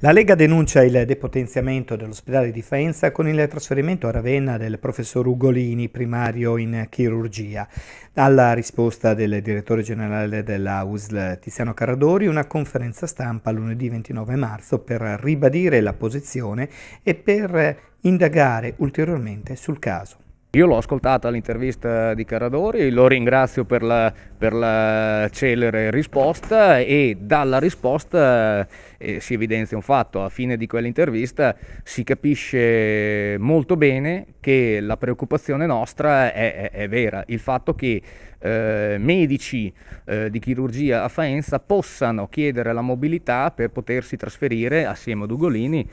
La Lega denuncia il depotenziamento dell'ospedale di Faenza con il trasferimento a Ravenna del professor Ugolini, primario in chirurgia. Alla risposta del direttore generale della USL Tiziano Caradori, una conferenza stampa lunedì 29 marzo per ribadire la posizione e per indagare ulteriormente sul caso. Io l'ho ascoltata l'intervista di Caradori, lo ringrazio per la, per la celere risposta e dalla risposta eh, si evidenzia un fatto, a fine di quell'intervista si capisce molto bene che la preoccupazione nostra è, è, è vera, il fatto che eh, medici eh, di chirurgia a Faenza possano chiedere la mobilità per potersi trasferire assieme ad Ugolini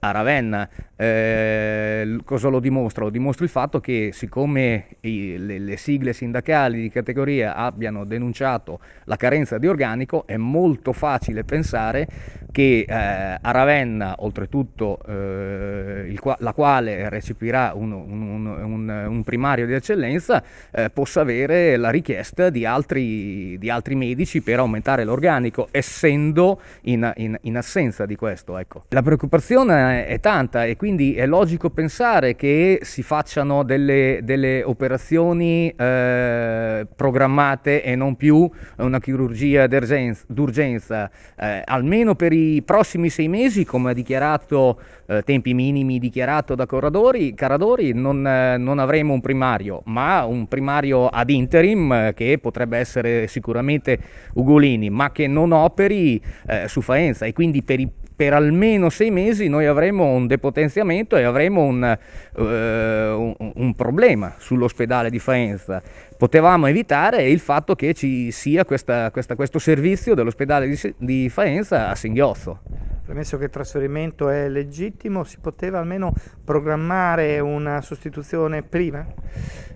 a Ravenna. Eh, cosa lo dimostra? Lo dimostra il fatto che siccome i, le, le, sigle sindacali di categoria abbiano denunciato la carenza di organico, è molto facile pensare che eh, a Ravenna, oltretutto eh, il, la quale recepirà un, un, un, un primario di eccellenza, eh, possa avere la richiesta di altri, di altri, medici per aumentare l'organico, essendo in, in, in assenza di questo. Ecco. La preoccupazione è, tanta e quindi è logico pensare che si facciano delle, delle operazioni eh, programmate e non più una chirurgia d'urgenza, eh, almeno per i prossimi sei mesi, come ha dichiarato, eh, tempi minimi dichiarato da Corradori, Caradori, non, non, avremo un primario, ma un primario ad interim eh, che potrebbe essere sicuramente Ugolini, ma che non operi eh, su Faenza e quindi per i per almeno sei mesi noi avremo un depotenziamento e avremo un, uh, un, un problema sull'ospedale di Faenza. Potevamo evitare il fatto che ci sia questa, questa, questo servizio dell'ospedale di, di Faenza a singhiozzo. Premesso che il trasferimento è legittimo, si poteva almeno programmare una sostituzione prima?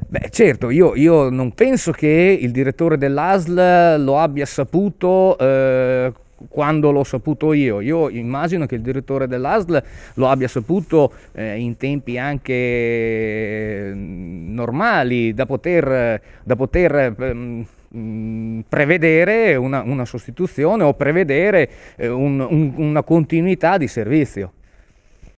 Beh, certo, io, io, non penso che il direttore dell'ASL lo abbia saputo eh, quando l'ho saputo io. Io immagino che il direttore dell'ASL lo abbia saputo eh, in tempi anche mm, normali da poter, da poter mh, ehm, mm, prevedere una, una, sostituzione o prevedere eh, un, un, una continuità di servizio.